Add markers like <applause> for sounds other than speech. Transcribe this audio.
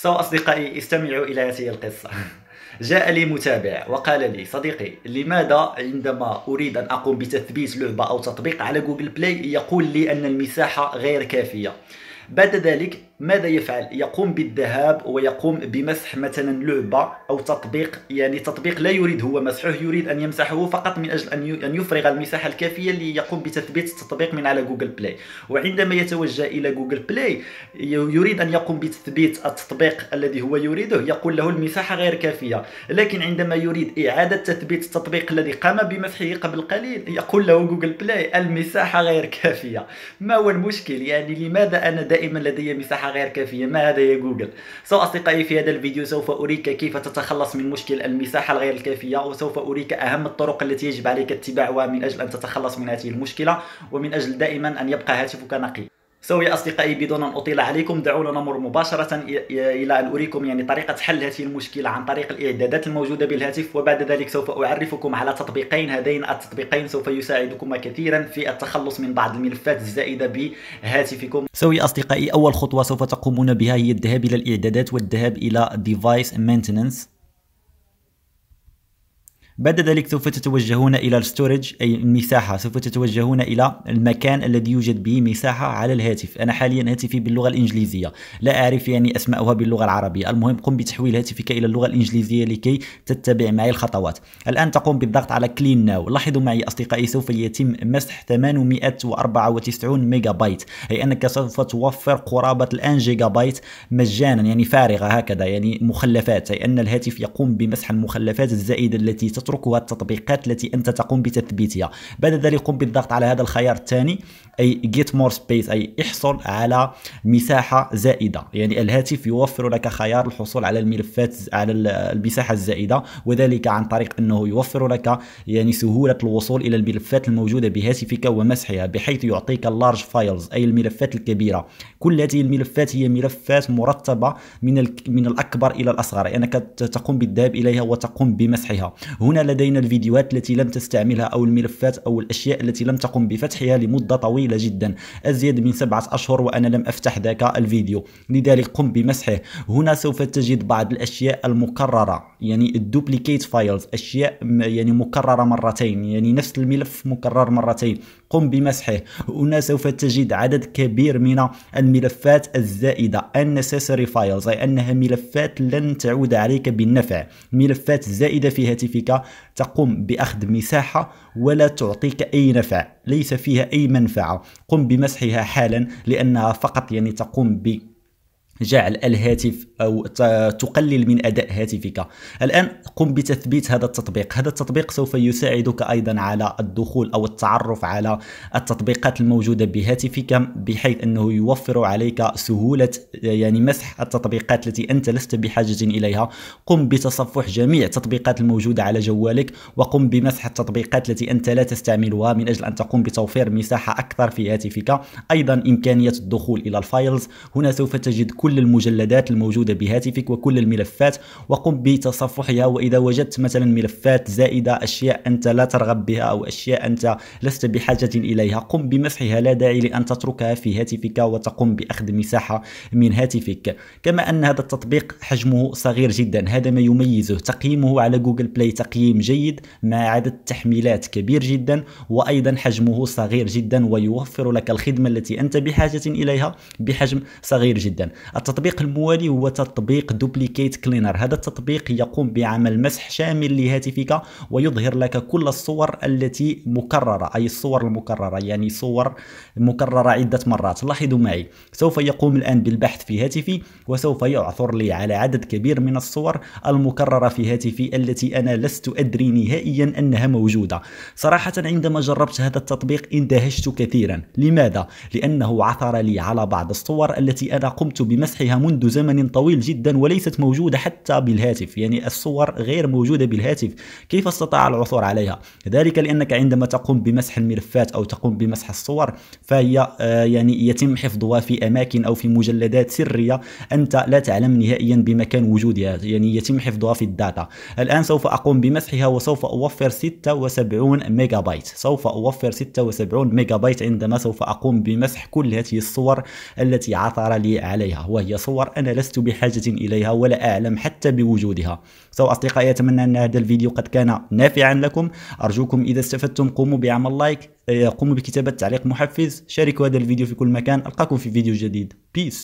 سو أصدقائي استمعوا إلى هذه القصة <laughs> جاء لي متابع وقال لي صديقي لماذا عندما أريد أن أقوم بتثبيت لعبة أو تطبيق على جوجل بلاي يقول لي أن المساحة غير كافية بعد ذلك ماذا يفعل يقوم بالذهاب ويقوم بمسح مثلا لعبه او تطبيق يعني تطبيق لا يريد هو مسحه يريد ان يمسحه فقط من اجل ان ان يفرغ المساحه الكافيه ليقوم بتثبيت التطبيق من على جوجل بلاي وعندما يتوجه الى جوجل بلاي يريد ان يقوم بتثبيت التطبيق الذي هو يريده يقول له المساحه غير كافيه لكن عندما يريد اعاده تثبيت التطبيق الذي قام بمسحه قبل قليل يقول له جوجل بلاي المساحه غير كافيه ما هو المشكل يعني لماذا انا دائما لدي مساحه غير كافية ما هذا يا جوجل سو أصدقائي في هذا الفيديو سوف أريك كيف تتخلص من مشكل المساحة الغير الكافية وسوف أريك أهم الطرق التي يجب عليك اتباعها من أجل أن تتخلص من هذه المشكلة ومن أجل دائما أن يبقى هاتفك نقي سو يا اصدقائي بدون ان اطيل عليكم دعونا نمر مباشره الى ان اريكم يعني طريقه حل هذه المشكله عن طريق الاعدادات الموجوده بالهاتف وبعد ذلك سوف اعرفكم على تطبيقين هذين التطبيقين سوف يساعدكما كثيرا في التخلص من بعض الملفات الزائده بهاتفكم سو يا اصدقائي اول خطوه سوف تقومون بها هي الذهاب الى الاعدادات والذهاب الى device maintenance بعد ذلك سوف تتوجهون إلى الستورج أي المساحة سوف تتوجهون إلى المكان الذي يوجد به مساحة على الهاتف أنا حاليا هاتفي باللغة الإنجليزية لا أعرف يعني أسمائها باللغة العربية المهم قم بتحويل هاتفك إلى اللغة الإنجليزية لكي تتبع معي الخطوات الآن تقوم بالضغط على كلين ناو لاحظوا معي أصدقائي سوف يتم مسح 894 ميجا بايت أي أنك سوف توفر قرابة الآن جيجا بايت مجانا يعني فارغة هكذا يعني مخلفات أي أن الهاتف يقوم بمسح المخلفات الزائدة التي تتوفر تتركها التطبيقات التي أنت تقوم بتثبيتها بعد ذلك قم بالضغط على هذا الخيار الثاني أي get more space أي احصل على مساحة زائدة يعني الهاتف يوفر لك خيار الحصول على الملفات على المساحة الزائدة وذلك عن طريق أنه يوفر لك يعني سهولة الوصول إلى الملفات الموجودة بهاتفك ومسحها بحيث يعطيك اللارج فايلز أي الملفات الكبيرة كل هذه الملفات هي ملفات مرتبة من من الأكبر إلى الأصغر يعني أنك يعني تقوم بالذهاب إليها وتقوم بمسحها هنا لدينا الفيديوهات التي لم تستعملها أو الملفات أو الأشياء التي لم تقم بفتحها لمدة طويلة جدا أزيد من سبعة أشهر وأنا لم أفتح ذاك الفيديو لذلك قم بمسحه هنا سوف تجد بعض الأشياء المكررة يعني الدوبليكيت فايلز أشياء يعني مكررة مرتين يعني نفس الملف مكرر مرتين قم بمسحه هنا سوف تجد عدد كبير من الملفات الزائدة unnecessary files أي أنها ملفات لن تعود عليك بالنفع ملفات زائدة في هاتفك تقوم بأخذ مساحة ولا تعطيك أي نفع ليس فيها أي منفعة قم بمسحها حالا لأنها فقط يعني تقوم ب جعل الهاتف أو تقلل من أداء هاتفك الآن قم بتثبيت هذا التطبيق هذا التطبيق سوف يساعدك أيضا على الدخول أو التعرف على التطبيقات الموجودة بهاتفك بحيث أنه يوفر عليك سهولة يعني مسح التطبيقات التي أنت لست بحاجة إليها قم بتصفح جميع التطبيقات الموجودة على جوالك وقم بمسح التطبيقات التي أنت لا تستعملها من أجل أن تقوم بتوفير مساحة أكثر في هاتفك أيضا إمكانية الدخول إلى الفايلز هنا سوف تجد كل المجلدات الموجودة موجودة بهاتفك وكل الملفات وقم بتصفحها وإذا وجدت مثلا ملفات زائدة أشياء أنت لا ترغب بها أو أشياء أنت لست بحاجة إليها قم بمسحها لا داعي لأن تتركها في هاتفك وتقوم بأخذ مساحة من هاتفك كما أن هذا التطبيق حجمه صغير جدا هذا ما يميزه تقييمه على جوجل بلاي تقييم جيد مع عدد تحميلات كبير جدا وأيضا حجمه صغير جدا ويوفر لك الخدمة التي أنت بحاجة إليها بحجم صغير جدا التطبيق الموالي هو تطبيق دوبليكيت كلينر هذا التطبيق يقوم بعمل مسح شامل لهاتفك ويظهر لك كل الصور التي مكررة أي الصور المكررة يعني صور مكررة عدة مرات لاحظوا معي سوف يقوم الآن بالبحث في هاتفي وسوف يعثر لي على عدد كبير من الصور المكررة في هاتفي التي أنا لست أدري نهائيا أنها موجودة صراحة عندما جربت هذا التطبيق اندهشت كثيرا لماذا؟ لأنه عثر لي على بعض الصور التي أنا قمت بمسحها منذ زمن طويل طويل جدا وليست موجودة حتى بالهاتف يعني الصور غير موجودة بالهاتف كيف استطاع العثور عليها ذلك لأنك عندما تقوم بمسح الملفات أو تقوم بمسح الصور فهي آه، يعني يتم حفظها في أماكن أو في مجلدات سرية أنت لا تعلم نهائيا بمكان وجودها يعني يتم حفظها في الداتا الآن سوف أقوم بمسحها وسوف أوفر 76 ميجا بايت سوف أوفر 76 ميجا بايت عندما سوف أقوم بمسح كل هذه الصور التي عثر لي عليها وهي صور أنا لست بحاجة بحاجة إليها ولا أعلم حتى بوجودها سو أصدقائي أتمنى أن هذا الفيديو قد كان نافعا لكم أرجوكم إذا استفدتم قوموا بعمل لايك آه، قوموا بكتابة تعليق محفز شاركوا هذا الفيديو في كل مكان ألقاكم في فيديو جديد بيس